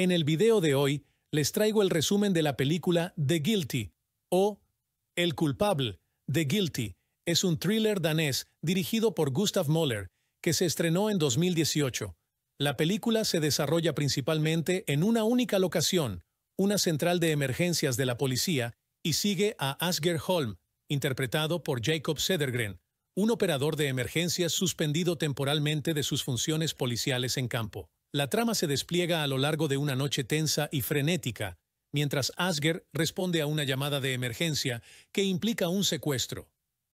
En el video de hoy les traigo el resumen de la película The Guilty o El culpable, The Guilty. Es un thriller danés dirigido por Gustav Moller que se estrenó en 2018. La película se desarrolla principalmente en una única locación, una central de emergencias de la policía, y sigue a Asger Holm, interpretado por Jacob Sedergren, un operador de emergencias suspendido temporalmente de sus funciones policiales en campo. La trama se despliega a lo largo de una noche tensa y frenética, mientras Asger responde a una llamada de emergencia que implica un secuestro.